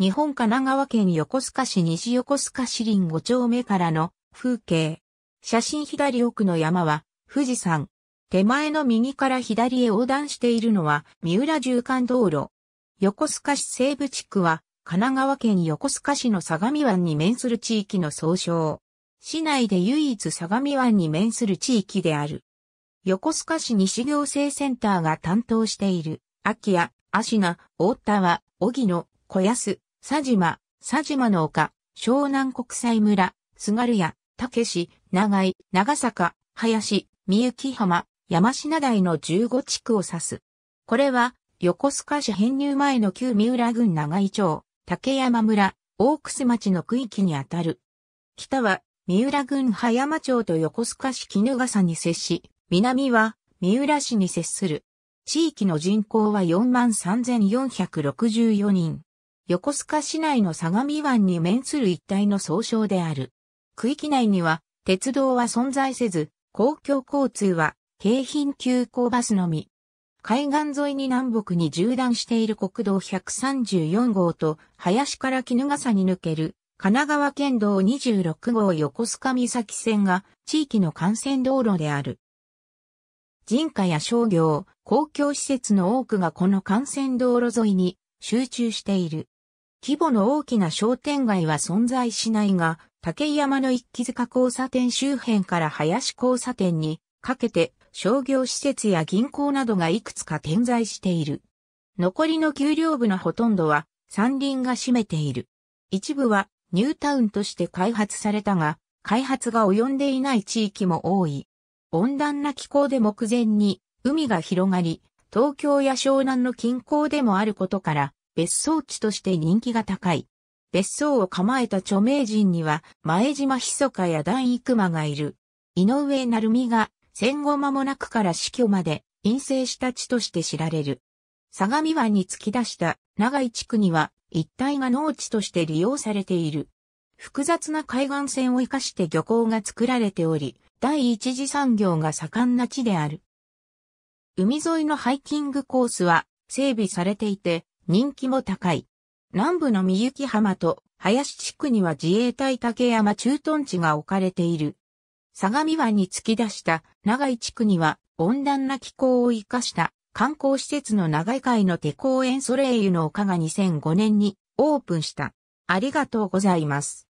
日本神奈川県横須賀市西横須賀市林5丁目からの風景。写真左奥の山は富士山。手前の右から左へ横断しているのは三浦縦貫道路。横須賀市西部地区は神奈川県横須賀市の相模湾に面する地域の総称。市内で唯一相模湾に面する地域である。横須賀市西行政センターが担当している、秋谷、芦名、大田は、荻野、小安、佐島、佐島の丘、湘南国際村、津軽屋、武市、長井、長坂、林、三幸浜、山品台の15地区を指す。これは、横須賀市編入前の旧三浦郡長井町、竹山村、大楠町の区域にあたる。北は、三浦郡葉山町と横須賀市絹笠に接し、南は、三浦市に接する。地域の人口は43,464人。横須賀市内の相模湾に面する一帯の総称である。区域内には、鉄道は存在せず、公共交通は、京浜急行バスのみ。海岸沿いに南北に縦断している国道134号と、林から絹笠に抜ける、神奈川県道26号横須賀岬線が、地域の幹線道路である。人家や商業、公共施設の多くがこの幹線道路沿いに集中している。規模の大きな商店街は存在しないが、竹山の一気塚交差点周辺から林交差点にかけて商業施設や銀行などがいくつか点在している。残りの丘陵部のほとんどは山林が占めている。一部はニュータウンとして開発されたが、開発が及んでいない地域も多い。温暖な気候で目前に海が広がり、東京や湘南の近郊でもあることから、別荘地として人気が高い。別荘を構えた著名人には、前島密かや段生馬がいる。井上成美が戦後間もなくから死去まで陰性した地として知られる。相模湾に突き出した長井地区には一帯が農地として利用されている。複雑な海岸線を生かして漁港が作られており、第一次産業が盛んな地である。海沿いのハイキングコースは整備されていて、人気も高い。南部の三雪浜と林地区には自衛隊竹山駐屯地が置かれている。相模湾に突き出した長井地区には温暖な気候を生かした観光施設の長井会の手公園ソレイユの丘が2005年にオープンした。ありがとうございます。